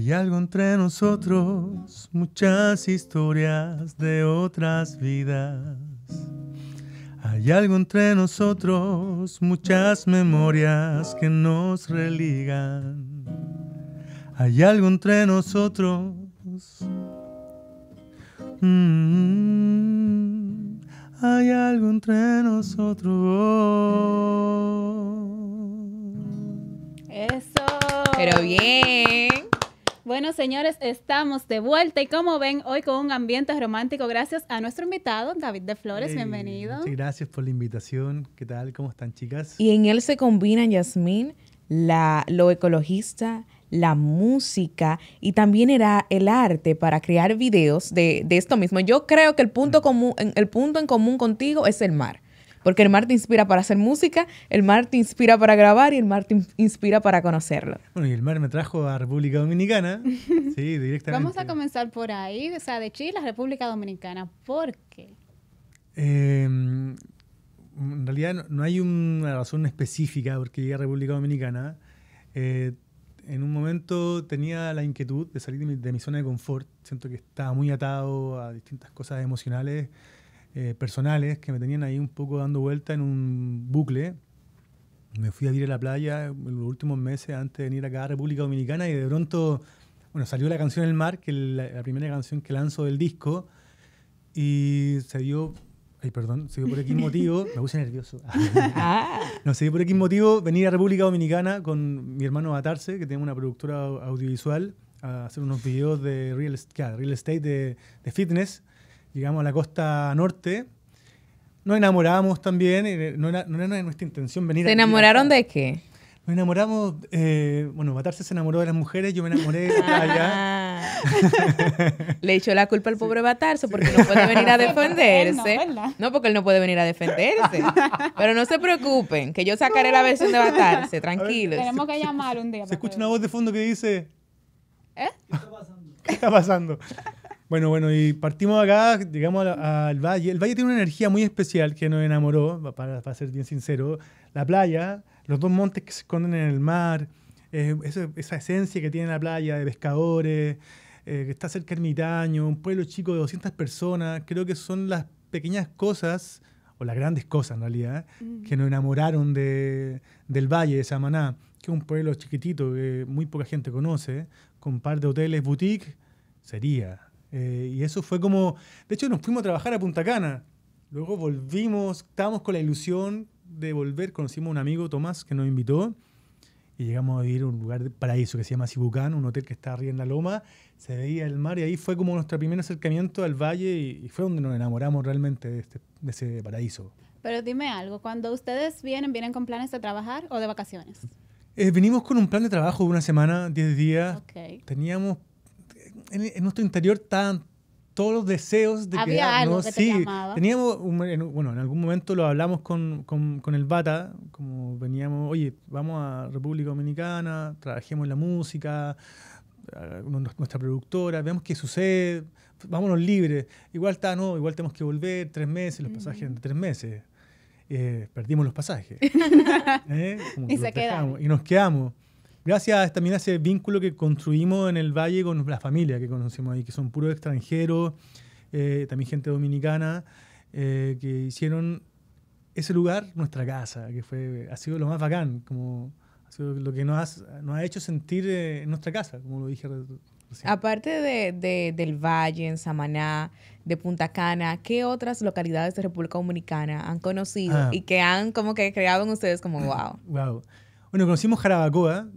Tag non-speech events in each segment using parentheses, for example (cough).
Hay algo entre nosotros, muchas historias de otras vidas. Hay algo entre nosotros, muchas memorias que nos religan. Hay algo entre nosotros. Mm, hay algo entre nosotros. Eso. Pero bien. Bueno, señores, estamos de vuelta y como ven, hoy con un ambiente romántico gracias a nuestro invitado, David de Flores, bienvenido. gracias por la invitación. ¿Qué tal? ¿Cómo están, chicas? Y en él se combinan, Yasmín, la, lo ecologista, la música y también era el arte para crear videos de, de esto mismo. Yo creo que el punto, común, el punto en común contigo es el mar porque el mar te inspira para hacer música, el mar te inspira para grabar y el mar te inspira para conocerlo. Bueno, y el mar me trajo a República Dominicana, (laughs) sí, directamente. Vamos a comenzar por ahí, o sea, de Chile a República Dominicana, ¿por qué? Em, en realidad no, hay una razón específica por qué llegué a República Dominicana. Eh, en un momento tenía la inquietud de salir de mi, zona de confort. Siento que estaba muy atado a distintas cosas emocionales eh, personales que me tenían ahí un poco dando vuelta en un bucle. Me fui a ir a la playa en los últimos meses antes de venir acá a República Dominicana y de pronto, bueno, salió la canción El Mar, que es la, primera canción que lanzo del disco, y se dio Ay, perdón, se dio por X motivo, (laughs) me puse nervioso. Ah. (laughs) no, se dio por X motivo venir a República Dominicana con mi hermano Atarse, que tiene una productora audiovisual, a hacer unos videos de real, estate, real estate de, de, fitness llegamos a la costa norte, nos enamoramos también, eh, no era, nuestra intención venir ¿Se enamoraron de qué? Nos enamoramos, eh, bueno, Batarse se enamoró de las mujeres, yo me enamoré de la ah. (laughs) Le echó la culpa al pobre Batarse porque no puede venir a (laughs) defenderse. No, porque él no puede venir a defenderse. Pero no se preocupen, que yo sacaré la versión de Batarse, tranquilos. Tenemos que llamar un día. Se escucha una voz de fondo que dice... ¿Eh? ¿Qué está pasando? ¿Qué está pasando? (laughs) Bueno, bueno, y partimos acá, llegamos al, valle. El valle tiene una energía muy especial que nos enamoró, para, ser bien sincero. La playa, los dos montes que se esconden en el mar, eh, esa, esencia que tiene la playa de pescadores, eh, que está cerca de Ermitaño, un pueblo chico de 200 personas. Creo que son las pequeñas cosas, o las grandes cosas en realidad, mm. que nos enamoraron de, del valle de Samaná, que es un pueblo chiquitito que muy poca gente conoce, con un par de hoteles boutique, sería eh, y eso fue como, de hecho nos fuimos a trabajar a Punta Cana, luego volvimos, estábamos con la ilusión de volver, conocimos a un amigo, Tomás, que nos invitó, y llegamos a vivir a un lugar de paraíso que se llama Sibucán, un hotel que está arriba en la loma, se veía el mar y ahí fue como nuestro primer acercamiento al valle y, fue donde nos enamoramos realmente de, este, de ese paraíso. Pero dime algo, cuando ustedes vienen, ¿vienen con planes de trabajar o de vacaciones? Eh, venimos con un plan de trabajo de una semana, 10 días. Okay. Teníamos en, nuestro interior están todos los deseos de Había que, algo llamaba. teníamos bueno en algún momento lo hablamos con, con, el Bata como veníamos oye vamos a República Dominicana trabajemos en la música nuestra productora veamos qué sucede vámonos libres igual está no igual tenemos que volver tres meses los pasajes de mm. tres meses eh, perdimos los pasajes (laughs) ¿Eh? y nos quedamos gracias también a ese vínculo que construimos en el valle con las familias que conocimos ahí, que son puros extranjeros, eh, también gente dominicana, eh, que hicieron ese lugar nuestra casa, que fue, ha sido lo más bacán, como lo que nos, ha, hecho sentir eh, nuestra casa, como lo dije Aparte de, del Valle, en Samaná, de Punta Cana, ¿qué otras localidades de República Dominicana han conocido ah. y que han como que creado en ustedes como wow? (laughs) Wow. Bueno, conocimos Jarabacoa,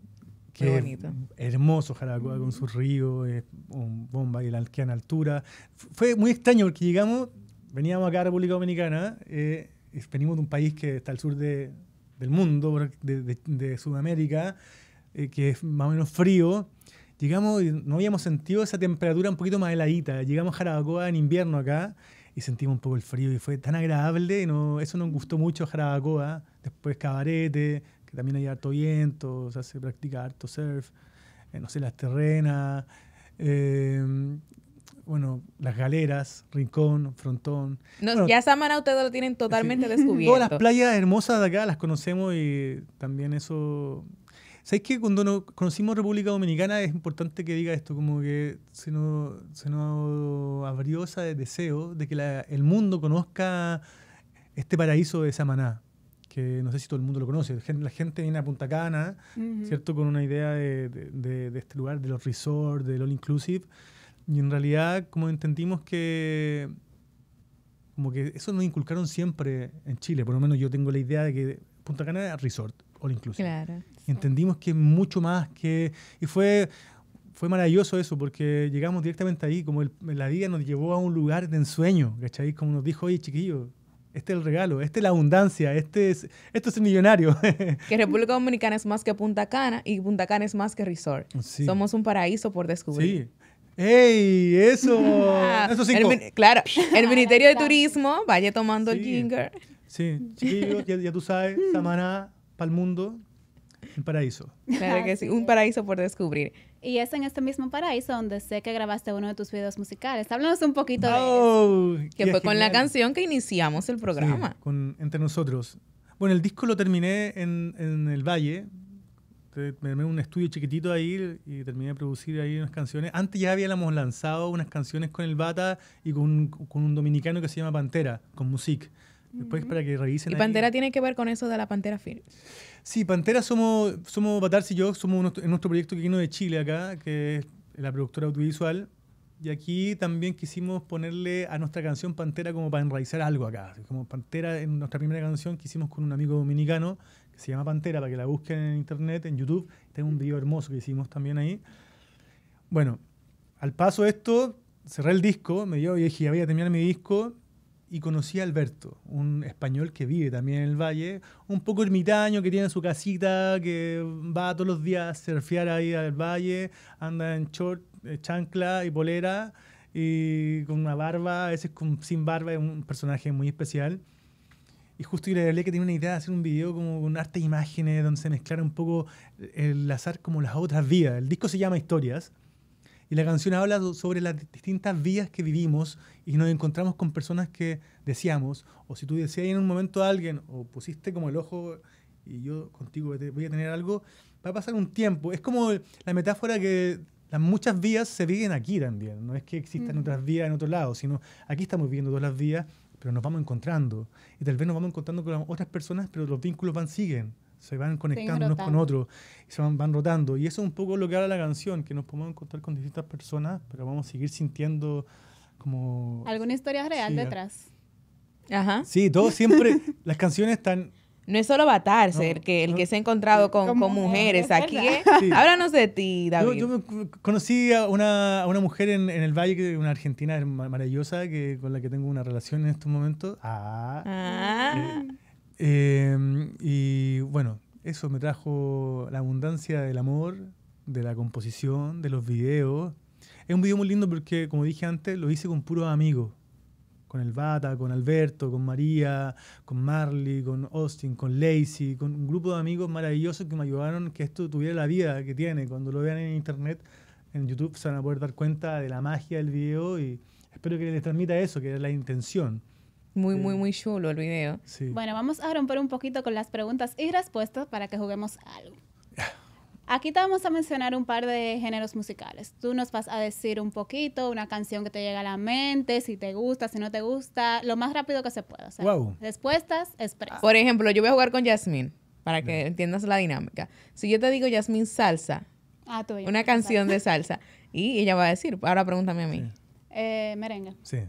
Qué Hermoso Jaracoa con sus ríos, bomba y la que en altura. Fue muy extraño porque llegamos, veníamos acá a República Dominicana, eh, venimos de un país que está al sur de, del mundo, de, Sudamérica, eh, que es más o menos frío. Llegamos y no habíamos sentido esa temperatura un poquito más heladita. Llegamos a Jarabacoa en invierno acá y sentimos un poco el frío y fue tan agradable. No, eso nos gustó mucho Jarabacoa. Después Cabarete, que también hay harto viento, se practica harto surf, eh, no sé, las terrenas, eh, bueno, las galeras, rincón, frontón. ya Samaná ustedes lo tienen totalmente (laughs) descubierto. Todas las playas hermosas de acá las conocemos y también eso... ¿Sabes que cuando conocimos República Dominicana es importante que diga esto, como que se nos, se abrió ese deseo de que el mundo conozca este paraíso de Samaná que no sé si todo el mundo lo conoce. La gente viene a Punta Cana, ¿cierto? Con una idea de, de, este lugar, de los resorts, del all inclusive. Y en realidad, como entendimos que. Como que eso nos inculcaron siempre en Chile, por lo menos yo tengo la idea de que Punta Cana era resort, all inclusive. Claro. Y entendimos que mucho más que. Y fue fue maravilloso eso, porque llegamos directamente ahí, como la vida nos llevó a un lugar de ensueño, ¿cachai? Como nos dijo, oye, chiquillo, este es el regalo, este es la abundancia, este es, esto es el millonario. (laughs) que República Dominicana es más que Punta Cana y Punta Cana es más que resort. Somos un paraíso por descubrir. Sí. ¡Ey! Eso. (laughs) eso cinco. claro, el Ministerio de (laughs) Turismo vaya tomando el ginger. Sí, ya, tú sabes, Samaná, para el mundo, un paraíso. Claro que sí, un paraíso por descubrir. Y es en este mismo paraíso donde sé que grabaste uno de tus videos musicales. Háblanos un poquito de eso. Que fue con la canción que iniciamos el programa. con Entre Nosotros. Bueno, el disco lo terminé en, en el Valle. me Terminé un estudio chiquitito ahí y terminé de producir ahí unas canciones. Antes ya habíamos lanzado unas canciones con el Bata y con, con un dominicano que se llama Pantera, con Music. Después para que revisen. ¿Y Pantera tiene que ver con eso de la Pantera Film Sí, Pantera somos, somos y yo, somos en nuestro proyecto que vino de Chile acá, que es la productora audiovisual. Y aquí también quisimos ponerle a nuestra canción Pantera como para enraizar algo acá. Como Pantera, en nuestra primera canción que hicimos con un amigo dominicano, que se llama Pantera, para que la busquen en internet, en YouTube. Tengo un video hermoso que hicimos también ahí. Bueno, al paso de esto, cerré el disco, me dio y dije, ya voy a terminar mi disco y conocí a Alberto, un español que vive también en el valle, un poco ermitaño que tiene su casita, que va todos los días a surfear ahí al valle, anda en short, eh, chancla y polera, y con una barba, a veces sin barba, es un personaje muy especial. Y justo yo le hablé que tenía una idea de hacer un video como un arte e imágenes, donde se mezclara un poco el azar como las otras vías. El disco se llama Historias, y la canción habla sobre las distintas vías que vivimos y nos encontramos con personas que deseamos, o si tú deseas en un momento a alguien, o pusiste como el ojo y yo contigo voy a tener algo, va a pasar un tiempo. Es como la metáfora que las muchas vías se viven aquí también. No es que existan otras vías en otro lado, sino aquí estamos viviendo todas las vías, pero nos vamos encontrando. Y tal vez nos vamos encontrando con otras personas, pero los vínculos van, siguen se van conectando unos con otros, y se van, rotando. Y eso es un poco lo que habla la canción, que nos podemos encontrar con distintas personas, pero vamos a seguir sintiendo como... Alguna historia real detrás. Ajá. Sí, todo siempre, (laughs) las canciones están... No es solo Avatar, el que, el que se ha encontrado con, con mujeres, aquí. ¿eh? Háblanos de ti, David. Yo, conocí a una, a una mujer en, en, el Valle, una argentina maravillosa, que, con la que tengo una relación en estos momentos. Ah. ah. Eh, Em, y bueno, eso me trajo la abundancia del amor, de la composición, de los videos. Es un video muy lindo porque, como dije antes, lo hice con puros amigos. Con el Vata, con Alberto, con María, con Marley, con Austin, con Lacey, con un grupo de amigos maravillosos que me ayudaron que esto tuviera la vida que tiene. Cuando lo vean en internet, en YouTube, se van a poder dar cuenta de la magia del video y espero que les transmita eso, que es la intención. Muy, muy, muy chulo el video. Bueno, vamos a romper un poquito con las preguntas y respuestas para que juguemos algo. (laughs) Aquí te vamos a mencionar un par de géneros musicales. Tú nos vas a decir un poquito, una canción que te llega a la mente, si te gusta, si no te gusta, lo más rápido que se pueda. O Respuestas expresas. Por ejemplo, yo voy a jugar con Jasmine, para que entiendas la dinámica. Si yo te digo Jasmine, salsa, ah, una canción de salsa, y ella va a decir, ahora pregúntame a mí. Eh, merengue. Sí.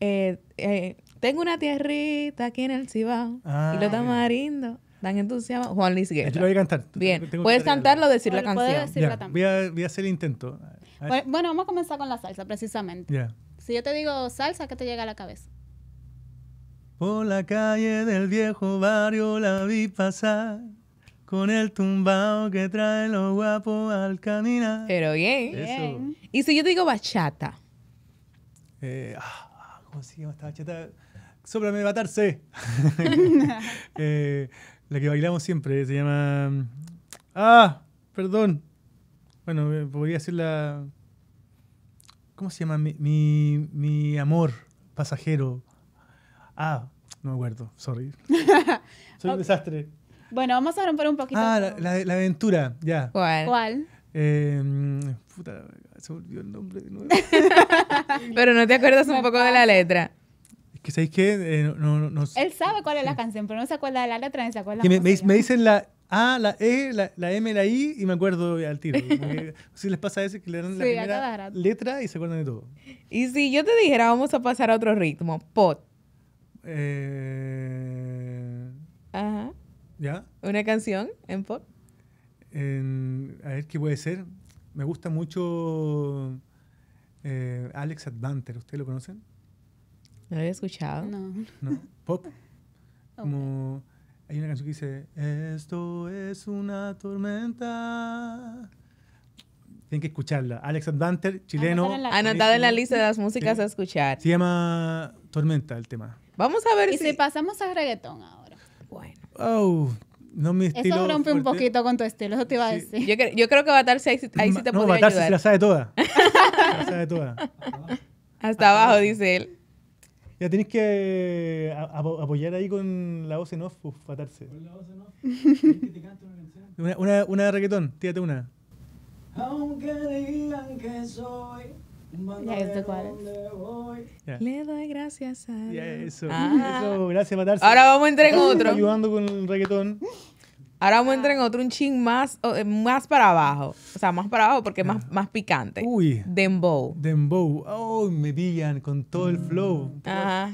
Eh, eh, tengo una tierrita aquí en el Cibao y lo los ah, marindo, tan entusiasmados. Juan Luis Guerra. Yo lo voy a cantar. Bien, puedes cantarlo o decir la canción. Voy a, voy a, hacer el intento. bueno, vamos a comenzar con la salsa, precisamente. Si yo te digo salsa, ¿qué te llega a la cabeza? Por la calle del viejo barrio la vi pasar con el tumbao que traen los guapos al caminar. Pero bien. bien. Y si yo te digo bachata. Eh, ah, ¿Cómo se llama esta bachata? Sóprame de matarse. (laughs) eh, la que bailamos siempre se llama. ¡Ah! Perdón. Bueno, eh, podría ser la. ¿Cómo se llama? Mi, mi, amor pasajero. Ah, no me acuerdo, sorry. (laughs) Soy un desastre. Bueno, vamos a romper un poquito. Ah, la, aventura, ya. ¿Cuál? ¿Cuál? Em, puta, se volvió el nombre de nuevo. (laughs) Pero no te acuerdas un poco de la letra que sabéis que eh, no, Él sabe cuál es la canción, pero no se acuerda de la letra ni se acuerda me, me, dicen la A, ah, la E, la, la, M, la I y me acuerdo al tiro. (laughs) si les pasa a veces que le dan la primera letra y se acuerdan de todo. Y si yo te dijera, vamos a pasar a otro ritmo, pot. Eh... Ajá. ¿Ya? ¿Una canción en pot? a ver qué puede ser. Me gusta mucho eh, Alex Advanter, ¿ustedes lo conocen? ¿No lo había escuchado? No. No, pop. (laughs) Como hay una canción que dice, esto es una tormenta. Tienen que escucharla. Alex Advanter, chileno. Anotado en la lista de las músicas a escuchar. Se llama Tormenta el tema. Vamos a ver ¿Y si... pasamos a reggaetón ahora. Bueno. Oh, no mi estilo. Eso rompe un poquito con tu estilo, eso te iba a decir. Yo, creo que Batarse ahí, ahí sí te no, podría Batar ayudar. se la sabe toda. se la sabe toda. (laughs) Hasta abajo, dice él. Ya tenéis que eh, apoyar ahí con la voz en off, uf, patarse. Con la voz en off. que una de reggaetón, tírate una. Aunque digan que soy. Ya es de voy. Le doy gracias a. él. eso. Ah. (laughs) eso. Gracias, matarse. Ahora vamos a entrar en otro. ayudando con el reggaetón. Ahora vamos a entrar en otro un ching más, eh, más para abajo. O sea, más para abajo porque es más, más picante. Uy. Dembow. Dembow. Oh, me pillan con todo el flow. Ajá.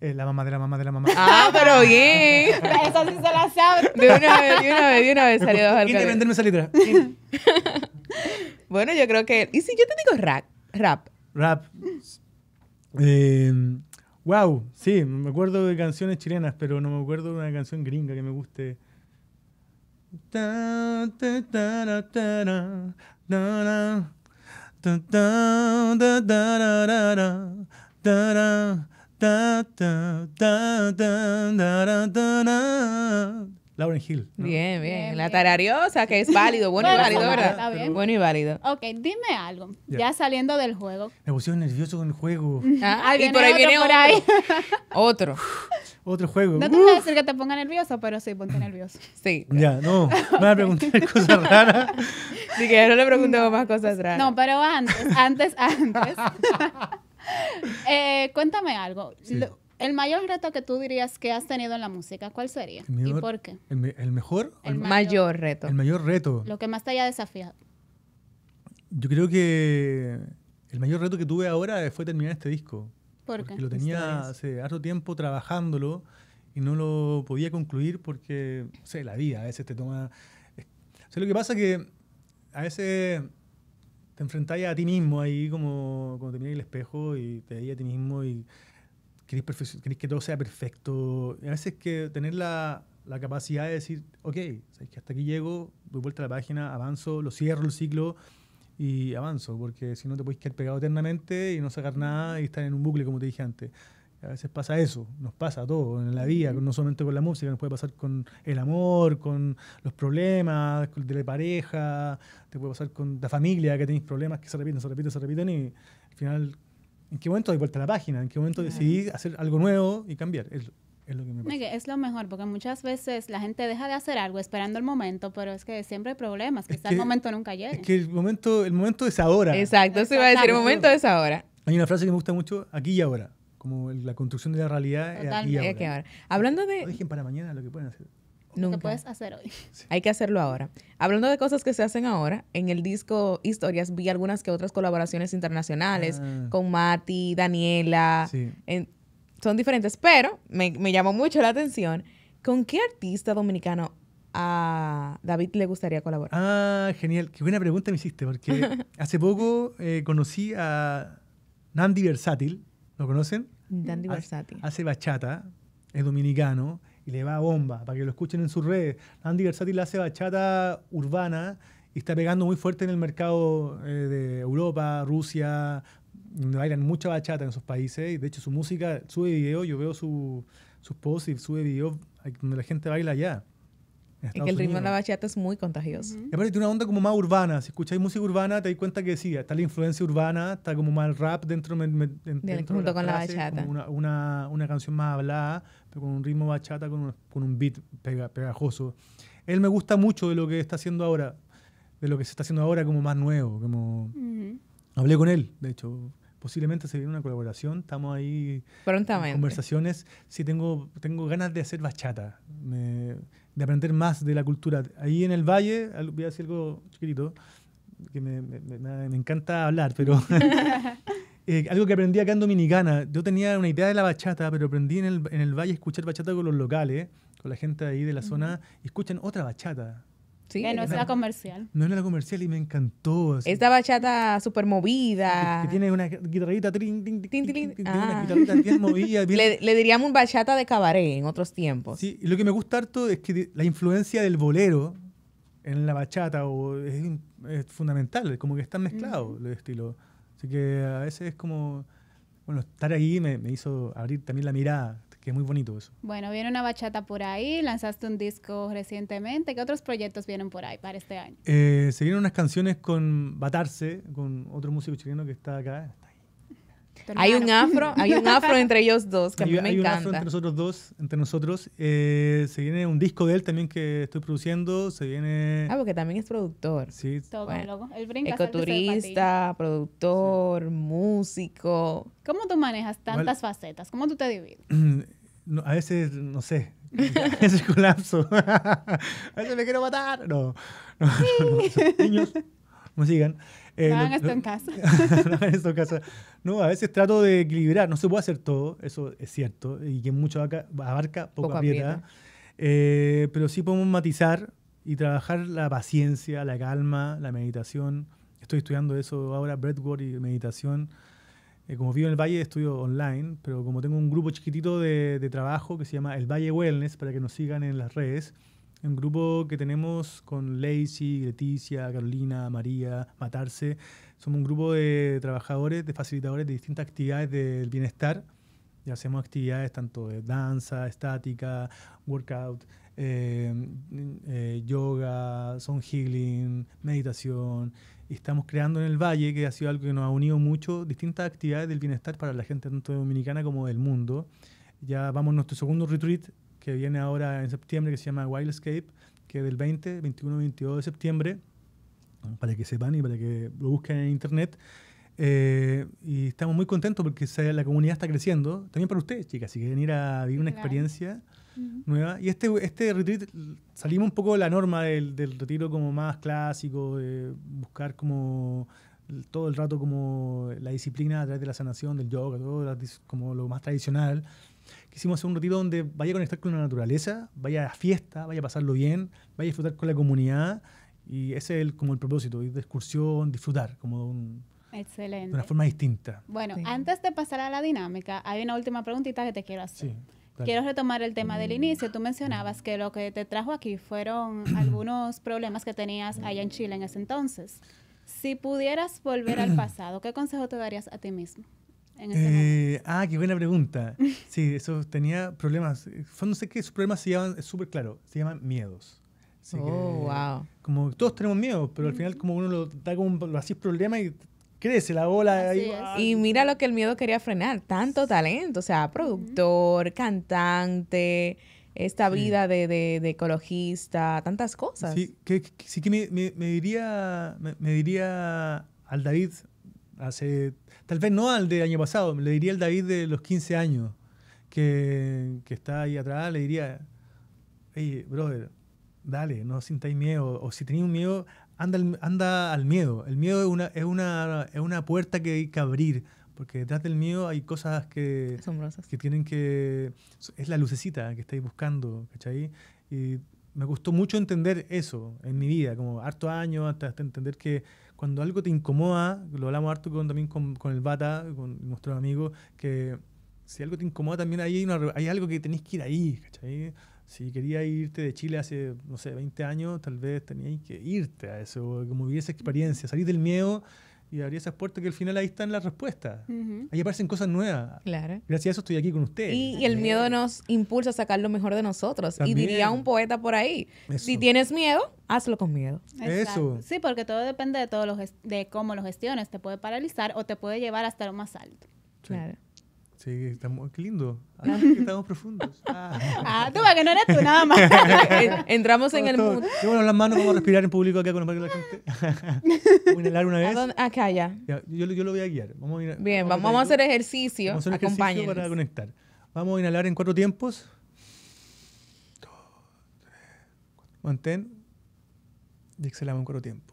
Eh, la mamá de la mamá de la mamá. Ah, pero bien. Eso sí se la sabe. De una vez, de una vez, de una vez salió dos venderme esa letra. bueno, yo creo que. ¿Y si yo te digo rap? Rap. Rap. Em, wow, sí, me acuerdo de canciones chilenas, pero no me acuerdo de una canción gringa que me guste. Lauren Hill. Bien, bien, La tarariosa, que es válido, bueno, y válido, ¿verdad? Bueno y válido. Ok, dime algo. Ya saliendo del juego. Me nervioso con el juego. Ah, y por ahí viene otro. otro. (laughs) otro juego. No te voy a decir que te ponga nervioso, pero sí, ponte nervioso. (laughs) Sí. Ya, no. (laughs) Me van a preguntar cosas raras. Así que no le preguntemos más cosas raras. No, pero antes, antes, antes. (laughs) Eh, cuéntame algo. el mayor reto que tú dirías que has tenido en la música, ¿cuál sería? ¿Y por qué? ¿El, mejor? El, mayor, reto. El mayor reto. Lo que más te haya desafiado. Yo creo que el mayor reto que tuve ahora fue terminar este disco. Porque lo tenía hace harto tiempo trabajándolo y no lo podía concluir porque, sé, la vida a veces te toma... O sea, lo que pasa es que a veces te enfrentáis a ti mismo ahí, como cuando te miras el espejo y te veis a ti mismo y querés, que todo sea perfecto. a veces que tener la, la capacidad de decir, ok, que hasta aquí llego, doy vuelta a la página, avanzo, lo cierro el ciclo y avanzo, porque si no te puedes quedar pegado eternamente y no sacar nada y estar en un bucle, como te dije antes. A veces pasa eso, nos pasa a todo en la vida, no solamente con la música, nos puede pasar con el amor, con los problemas de la pareja, te puede pasar con la familia, que tenéis problemas que se repiten, se repiten, se repiten y al final, ¿en qué momento de vuelta a la página? ¿En qué momento decidí hacer algo nuevo y cambiar? Es lo que Es lo mejor, porque muchas veces la gente deja de hacer algo esperando el momento, pero es que siempre hay problemas, que el momento nunca llega. que el momento, el momento es ahora. Exacto, se iba a decir, el momento es ahora. Hay una frase que me gusta mucho, aquí y ahora, como la construcción de la realidad aquí y ahora. Hablando de... No para mañana lo que pueden hacer. Nunca. puedes hacer hoy. Hay que hacerlo ahora. Hablando de cosas que se hacen ahora, en el disco Historias vi algunas que otras colaboraciones internacionales ah. con Mati, Daniela son diferentes, pero me, llamó mucho la atención. ¿Con qué artista dominicano a David le gustaría colaborar? Ah, genial. Qué buena pregunta me hiciste, porque (laughs) hace poco eh, conocí a Nandi Versátil. ¿Lo conocen? Nandi Versátil. Hace bachata, es dominicano y le va a bomba, para que lo escuchen en sus redes. Nandi Versátil hace bachata urbana y está pegando muy fuerte en el mercado eh, de Europa, Rusia, bailan mucha bachata en sus países. Y de hecho, su música sube video. Yo veo sus su posts y sube video donde la gente baila allá. Es que el ritmo de la bachata es muy contagioso. Y tiene una onda como más urbana. Si escucháis música urbana, te das cuenta que sí, está la influencia urbana, está como más el rap dentro, junto con la bachata. una, una, canción más hablada, pero con un ritmo bachata, con un, con un beat pegajoso. Él me gusta mucho de lo que está haciendo ahora, de lo que se está haciendo ahora como más nuevo. Como... Hablé con él, de hecho, posiblemente se viene una colaboración, estamos ahí en conversaciones. Sí, tengo, tengo ganas de hacer bachata, de aprender más de la cultura. Ahí en el Valle, voy a decir algo chiquitito, que me, encanta hablar, pero (laughs) (laughs) eh, algo que aprendí acá en Dominicana. Yo tenía una idea de la bachata, pero aprendí en el, en el Valle a escuchar bachata con los locales, con la gente ahí de la zona, y escuchan otra bachata no es la comercial. No es la comercial y me encantó. Esta bachata súper movida. Que, tiene una guitarrita, Le, diríamos un bachata de cabaret en otros tiempos. Sí, y lo que me gusta harto es que la influencia del bolero en la bachata es, fundamental, como que están mezclados los estilos. Así que a veces es como, bueno, estar ahí me, me hizo abrir también la mirada que es muy bonito eso. Bueno, viene una bachata por ahí, lanzaste un disco recientemente. ¿Qué otros proyectos vienen por ahí para este año? Eh, se vienen unas canciones con Batarse, con otro músico chileno que está acá, hay un afro, hay un afro entre ellos dos que a mí me hay Un afro entre nosotros dos, entre nosotros. Eh, se viene un disco de él también que estoy produciendo, se viene... Ah, porque también es productor. Sí. Todo loco. El ecoturista, productor, músico. ¿Cómo tú manejas tantas facetas? ¿Cómo tú te divides? (clears throat) a veces, no sé, (laughs) ese colapso. (laughs) a veces me quiero matar. No, (laughs) niños me sigan. Eh, no esto en casa. (laughs) no en casa. No, a veces trato de equilibrar. No se puede hacer todo, eso es cierto. Y que mucho abarca, abarca poco, aprieta. Eh, pero sí podemos matizar y trabajar la paciencia, la calma, la meditación. Estoy estudiando eso ahora, breathwork y meditación. Eh, como vivo en el Valle, estudio online, pero como tengo un grupo chiquitito de, de trabajo que se llama El Valle Wellness, para que nos sigan en las redes, un grupo que tenemos con Lacey, Leticia, Carolina, María, Matarse. Somos un grupo de trabajadores, de facilitadores de distintas actividades del bienestar. Y hacemos actividades tanto de danza, estática, workout, eh, eh, yoga, sound healing, meditación. Y estamos creando en el Valle, que ha sido algo que nos ha unido mucho, distintas actividades del bienestar para la gente tanto dominicana como del mundo. Ya vamos a nuestro segundo retreat que viene ahora en septiembre, que se llama Wildscape, que del 20, 21, 22 de septiembre, para que sepan y para que lo busquen en internet. Eh, y estamos muy contentos porque la comunidad está creciendo, también para ustedes, chicas, si quieren ir a vivir una experiencia nueva. Y este, este retreat, salimos un poco de la norma del, retiro como más clásico, de buscar como todo el rato como la disciplina a través de la sanación, del yoga, todo como lo más tradicional. Quisimos hacer un retiro donde vaya a conectar con la naturaleza, vaya a fiesta, vaya a pasarlo bien, vaya a disfrutar con la comunidad. Y ese es el, como el propósito, ir de excursión, disfrutar, como un, Excelente. de una forma distinta. Bueno, antes de pasar a la dinámica, hay una última preguntita que te quiero hacer. Quiero retomar el tema del mm. inicio. Tú mencionabas que lo que te trajo aquí fueron (clears throat) algunos problemas que tenías allá en Chile en ese entonces. Si pudieras volver al (clears throat) pasado, ¿qué consejo te darías a ti mismo? Eh, ah, qué buena pregunta. (laughs) Sí, eso tenía problemas. No sé qué, sus problemas se llaman, es súper claro, se llaman miedos. Oh, wow. Como todos tenemos miedos, pero al final como uno lo da como, lo problema y crece la bola. Ahí, ah, y mira lo que el miedo quería frenar, tanto talento, o sea, productor, cantante, esta vida de, ecologista, tantas cosas. Sí, que, sí que me, diría, me, diría al David hace, tal vez no al de año pasado, le diría al David de los 15 años que, está ahí atrás, le diría, hey, brother, dale, no sintáis miedo, o si tenéis un miedo, anda, anda al miedo. El miedo es una, es, una, puerta que hay que abrir, porque detrás del miedo hay cosas que, que tienen que... Es la lucecita que estáis buscando, ¿cachai? Y me gustó mucho entender eso en mi vida, como harto años hasta entender que cuando algo te incomoda, lo hablamos harto con, también con, el Bata, con nuestro amigo, que si algo te incomoda también ahí hay, hay algo que tenés que ir ahí, Si quería irte de Chile hace, no sé, 20 años, tal vez tenías que irte a eso, como hubiese experiencia, salir del miedo y abrir esas puertas que al final ahí están las respuestas. Ahí aparecen cosas nuevas. Gracias a eso estoy aquí con ustedes. Y, el miedo nos impulsa a sacar lo mejor de nosotros. Y diría un poeta por ahí, si tienes miedo, hazlo con miedo. Eso. Sí, porque todo depende de, todos de cómo lo gestiones. Te puede paralizar o te puede llevar hasta lo más alto. Claro. Sí, estamos, qué lindo. Ah, ah. estamos profundos. Ah. ah tú que no eres tú nada más. (laughs) Entramos en el mundo. bueno, las manos vamos a respirar en público acá con de la gente. Vamos (laughs) a inhalar una vez. Ah, acá ya. yo, lo voy a guiar. Bien, vamos, a, hacer ejercicio. Vamos a hacer ejercicio para conectar. Vamos a inhalar en cuatro tiempos. Dos, tres, cuatro. Mantén. Y exhalamos en cuatro tiempos.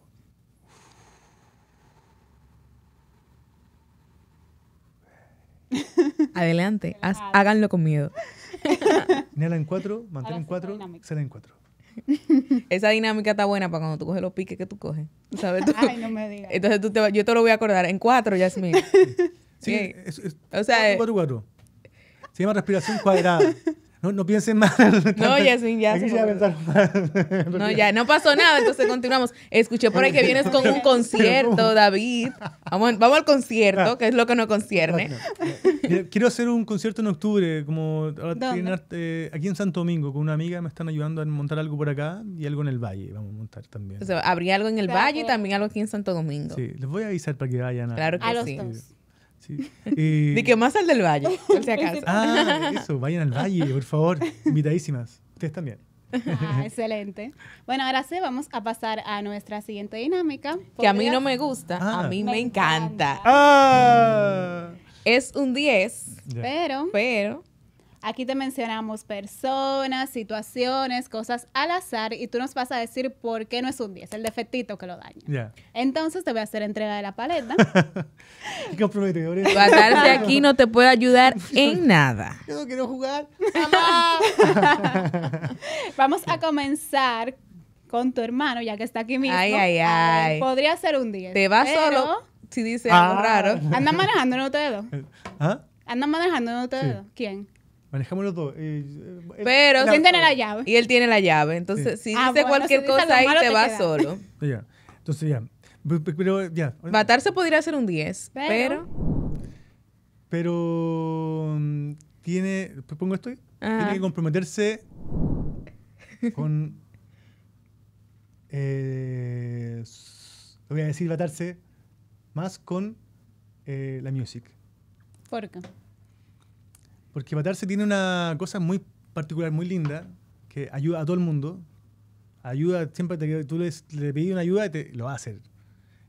Adelante, háganlo con miedo. (laughs) Inhala en cuatro, mantén en cuatro, salen en cuatro. (laughs) Esa dinámica está buena para cuando tú coges los piques que tú coges. Tú, Ay, no me digas. Entonces tú te, yo te lo voy a acordar. En cuatro, Yasmin. Sí, o sea, cuatro, cuatro, cuatro. Se llama respiración cuadrada. (laughs) no, no piensen mal. (laughs) No, ya. No, ya, no pasó nada, entonces continuamos. Escuché por ahí que vienes con un (laughs) concierto, uh. David. Vamos, al concierto, que es lo que nos concierne. Quiero hacer un concierto en octubre, como eh, aquí en Santo Domingo, con una amiga me están ayudando a montar algo por acá y algo en el valle, vamos a montar también. O sea, habría algo en el valle y también algo aquí en Santo Domingo. Sí, les voy a avisar para que vayan a, claro que los sí. Sí. (laughs) Eh, de que más al del Valle, (laughs) por si acaso. (laughs) Ah, eso, vayan al Valle, por favor. Invitadísimas. Ustedes también. Ah, excelente. Bueno, ahora sí, vamos a pasar a nuestra siguiente dinámica. Que a mí no me gusta, a ah. mí me, encanta. Ah. Es un 10, pero Aquí te mencionamos personas, situaciones, cosas al azar y tú nos vas a decir por qué no es un 10, el defectito que lo daña. Entonces te voy a hacer entrega de la paleta. (laughs) aquí no te puede ayudar (laughs) en nada. Yo no quiero jugar. (laughs) Vamos a comenzar con tu hermano, ya que está aquí mismo. Ay, ay, ay. Podría ser un 10. Te va solo si dice algo raro. Anda manejando en otro dedo. ¿Ah? Anda manejando en otro dedo? ¿Quién? Manejamos los dos. Eh, eh, pero la, él tiene la llave. Y él tiene la llave. Entonces, si ah, dice cualquier cosa ahí, te, va solo. (laughs) Entonces, ya. Pero, ya. Matarse podría ser un 10, pero... Pero... Mm, tiene... ¿Pongo esto? Tiene que comprometerse con... Eh, voy a decir matarse más con la music. porca porque matarse tiene una cosa muy particular, muy linda, que ayuda a todo el mundo. Ayuda, siempre que tú le, le pides una ayuda y lo va a hacer.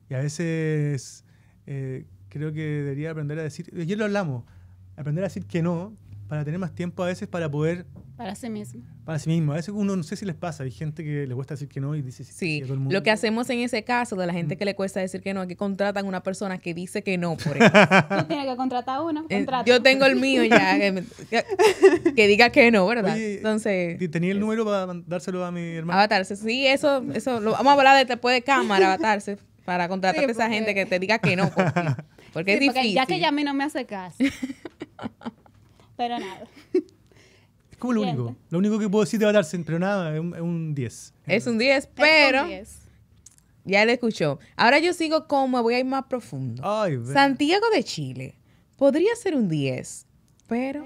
Y a veces eh, creo que debería aprender a decir, ayer lo hablamos, aprender a decir que no para tener más tiempo a veces para poder... Para sí mismo. Para sí mismo. A veces uno no sé si les pasa. Hay gente que le cuesta decir que no y dice sí. Lo que hacemos en ese caso de la gente mm. que le cuesta decir que no es que contratan una persona que dice que no por (laughs) tienes que contratar uno. Eh, yo tengo el mío ya que, diga que no, ¿verdad? Entonces... Tenía el número para dárselo a mi hermano. Avatarse. Sí, eso, eso lo vamos a hablar de después de cámara, avatarse. Para contratar a esa gente que te diga que no. Porque, es difícil. ya que ya a mí no me hace caso. (laughs) pero nada. Es como lo único. Lo único que puedo decir de va pero nada, es un, 10. Es un 10, pero... Ya le escuchó. Ahora yo sigo como voy a ir más profundo. Santiago de Chile podría ser un 10, pero,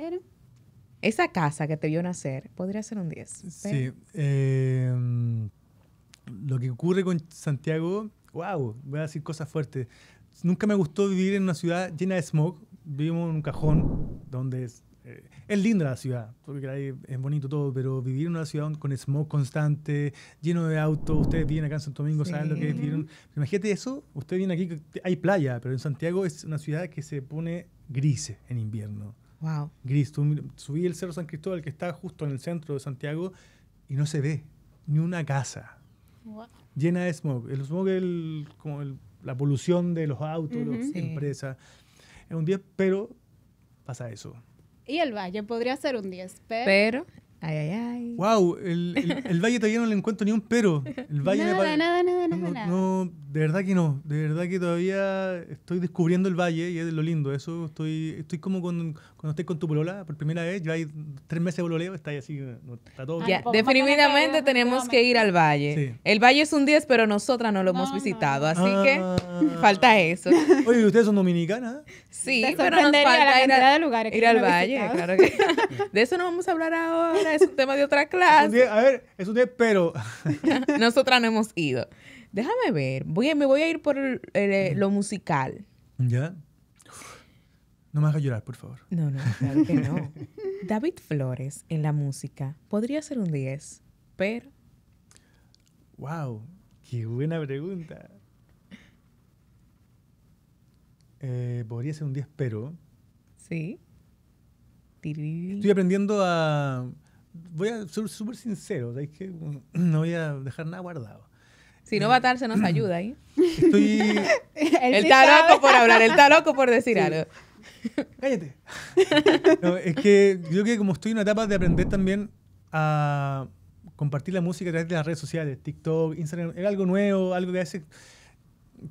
esa casa que te vio nacer podría ser un 10. Sí. Em, lo que ocurre con Santiago, wow, voy a decir cosas fuertes. Nunca me gustó vivir en una ciudad llena de smog. Vivimos en un cajón donde es- eh, es linda la ciudad, porque es bonito todo, pero vivir en una ciudad con smog constante, lleno de autos, ustedes vienen acá en Santo Domingo, saben lo que es Imagínate eso, usted viene aquí, hay playa, pero en Santiago es una ciudad que se pone gris en invierno. Wow. Gris, subí el Cerro San Cristóbal, que está justo en el centro de Santiago, y no se ve ni una casa. Llena de smog. El smog es como la polución de los autos, de las empresas. Es un día, pero pasa eso. Y el Valle podría ser un 10, pero... pero... Ay, ay, ay. Wow, el, el, Valle todavía no le encuentro ni un pero. El Valle nada, nada, nada, nada, no, nada. No, de verdad que no, de verdad que todavía estoy descubriendo el valle y es lo lindo, eso estoy, estoy como cuando estoy con tu polola por primera vez, ya hay tres meses de bololeo, está ahí así, está todo ah, definitivamente tenemos que ir al valle. El valle es un 10, pero nosotras no lo hemos visitado, así que ah. falta eso. (laughs) Oye, ustedes son dominicanas? Sí, pero nos falta la ir, de lugares ir al valle, claro que (laughs) De eso no vamos a hablar ahora, es un tema de otra clase. a ver, es un 10, pero... (laughs) nosotras no hemos ido. Déjame ver. Voy me voy a ir por eh, lo musical. ¿Ya? No me hagas llorar, por favor. No, no, claro que no. (laughs) David Flores en la música podría ser un 10, pero. ¡Wow! ¡Qué buena pregunta! Eh, podría ser un 10, pero. Sí. Estoy aprendiendo a. Voy a ser súper sincero, es que (clears throat) no voy a dejar nada guardado. Si no, se nos (clears throat) ayuda ahí. ¿eh? Estoy... (laughs) Él, loco por hablar, él está loco por decir algo. (laughs) Cállate. es que yo que como estoy en una etapa de aprender también a compartir la música a través de las redes sociales, TikTok, Instagram, era algo nuevo, algo que hace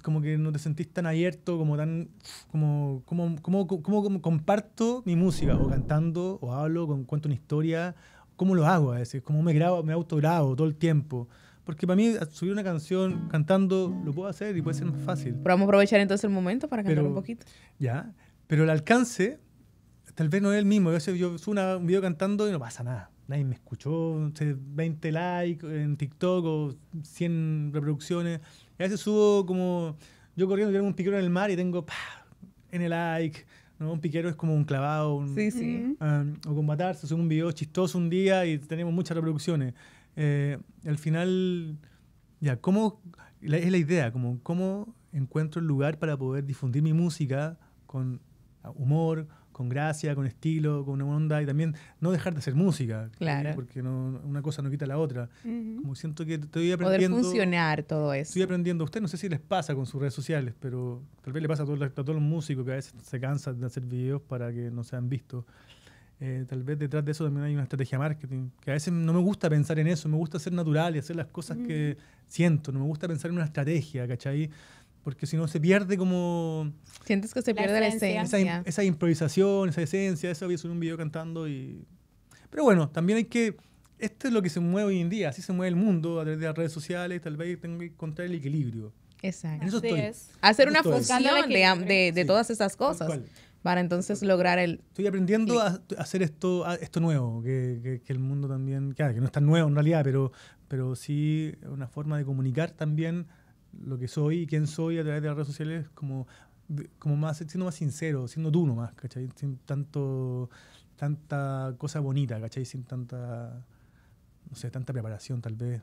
como que no te sentís tan abierto, como tan, como, como, comparto mi música, o cantando, o hablo, con, cuento una historia, cómo lo hago a veces, cómo me grabo, me autograbo todo el tiempo. Porque para mí subir una canción cantando lo puedo hacer y puede ser más fácil. Pero vamos a aprovechar entonces el momento para cantar un poquito. Ya, pero el alcance tal vez no es el mismo. Yo, subo un video cantando y no pasa nada. Nadie me escuchó, no sé, 20 likes en TikTok o 100 reproducciones. Y a veces subo como yo corriendo, tengo un piquero en el mar y tengo ¡pah! en el like. ¿no? Un piquero es como un clavado. Un, sí, sí. Um, subo un video chistoso un día y tenemos muchas reproducciones. Eh, al final, ya, ¿cómo, es la idea, como cómo encuentro el lugar para poder difundir mi música con ah, humor, con gracia, con estilo, con una onda y también no dejar de hacer música. Claro. Porque no, una cosa no quita la otra. Como siento que estoy aprendiendo. Poder funcionar todo eso. Estoy aprendiendo. usted no sé si les pasa con sus redes sociales, pero tal vez le pasa a todos, a todos los músicos que a veces se cansan de hacer videos para que no sean vistos. Eh, tal vez detrás de eso también hay una estrategia marketing, que a veces no me gusta pensar en eso, me gusta ser natural y hacer las cosas que mm. siento, no me gusta pensar en una estrategia, ¿cachai? Porque si no se pierde como... Sientes que se pierde la esencia. Esa, esa, improvisación, esa esencia, eso había subido un video cantando y... Pero bueno, también hay que... Esto es lo que se mueve hoy en día, así se mueve el mundo a través de las redes sociales, tal vez tengo que encontrar el equilibrio. Exacto. eso Es. Hacer una función de, de, todas esas cosas para entonces lograr el... Estoy aprendiendo a, hacer esto, esto nuevo, que, el mundo también, claro, que no es tan nuevo en realidad, pero, pero sí una forma de comunicar también lo que soy y quién soy a través de las redes sociales, como, como más, siendo más sincero, siendo tú nomás, ¿cachai? Sin tanto, tanta cosa bonita, ¿cachai? Sin tanta, no sé, tanta preparación tal vez.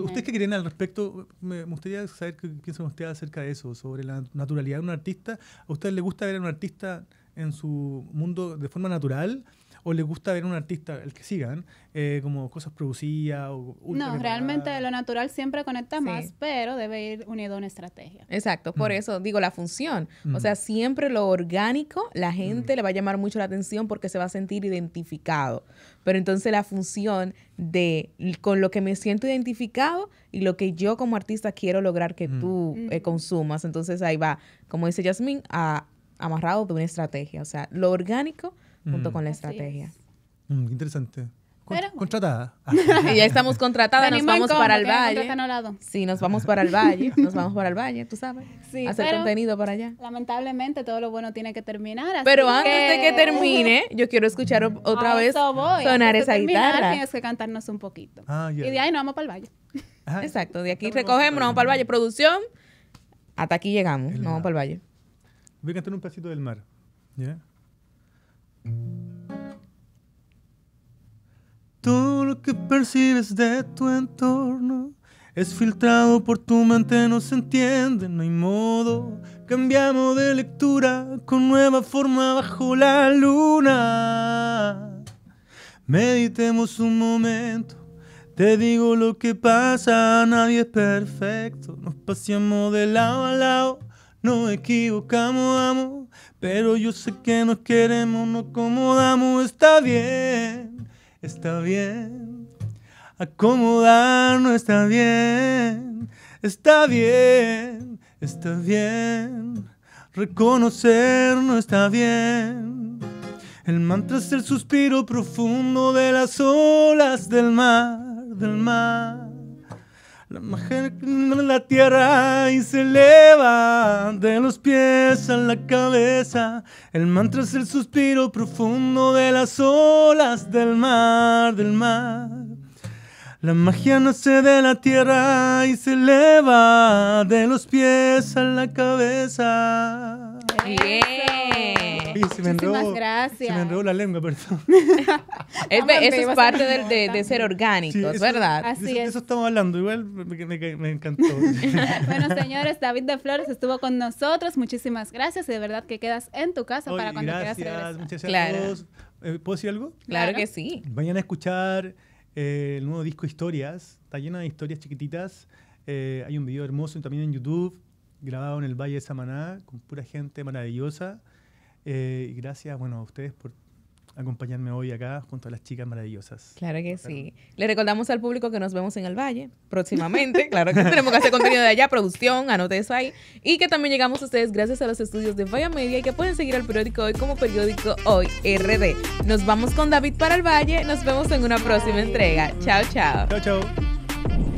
¿Ustedes qué creen al respecto? Me gustaría saber qué piensan ustedes acerca de eso, sobre la naturalidad de un artista. ¿A usted le gusta ver a un artista en su mundo de forma natural? o le gusta ver a un artista, el que sigan, eh, como cosas producidas o... No, realmente lo natural siempre conecta más, pero debe ir unido a una estrategia. Exacto, por mm. eso digo la función. O mm. sea, siempre lo orgánico, la gente mm. le va a llamar mucho la atención porque se va a sentir identificado. Pero entonces la función de con lo que me siento identificado y lo que yo como artista quiero lograr que tú eh, consumas. Entonces ahí va, como dice Yasmín, a amarrado de una estrategia. O sea, lo orgánico junto mm. con la estrategia. Mm, interesante. contratada. (laughs) ya estamos contratadas, nos vamos para el ah, valle. Sí, nos vamos para el valle, nos vamos para el valle, tú sabes. (laughs) hacer contenido para allá. Lamentablemente todo lo bueno tiene que terminar. pero antes de que termine, yo quiero escuchar otra vez sonar esa guitarra. Tienes que cantarnos un poquito. Ah, y de ahí nos vamos para el valle. Exacto, de aquí recogemos, nos vamos para el valle. Producción, hasta aquí llegamos, nos vamos para el valle. Voy a cantar un pasito del mar. ¿ya? Todo lo que percibes de tu entorno es filtrado por tu mente, no se entiende, no hay modo. Cambiamos de lectura con nueva forma bajo la luna. Meditemos un momento, te digo lo que pasa, nadie es perfecto. Nos paseamos de lado a lado, no equivocamos, amor pero yo sé que nos queremos, nos acomodamos, está bien, está bien. Acomodarnos está bien, está bien, está bien. Reconocernos está bien. El mantra es el suspiro profundo de las olas del mar, del mar. La nace de la tierra y se eleva de los pies a la cabeza. El mantra es el suspiro profundo de las olas del mar, del mar. La magia nace de la tierra y se eleva de los pies a la cabeza. Bien. Muchísimas gracias. Se me enredó la lengua, perdón. (laughs) es, eso es parte del, (laughs) de, ser orgánicos, ¿verdad? Así de, es. eso estamos hablando, igual me, encantó. (laughs) bueno, señores, David de Flores estuvo con nosotros. Muchísimas gracias y de verdad que quedas en tu casa para cuando quieras regresar. Muchas gracias eh, ¿Puedo decir algo? Claro, que sí. Vayan a escuchar eh, el nuevo disco Historias. Está lleno de historias chiquititas. Eh, hay un video hermoso también en YouTube grabado en el Valle de Samaná, con pura gente maravillosa. Eh, y gracias, bueno, a ustedes por acompañarme hoy acá junto a las chicas maravillosas. Claro que sí. Le recordamos al público que nos vemos en el Valle próximamente. (laughs) Claro que tenemos que hacer contenido de allá, producción, anote eso ahí. Y que también llegamos a ustedes gracias a los estudios de Vaya Media y que pueden seguir al periódico hoy como periódico Hoy RD. Nos vamos con David para el Valle. Nos vemos en una próxima entrega. Chao, chao. Chao, chao.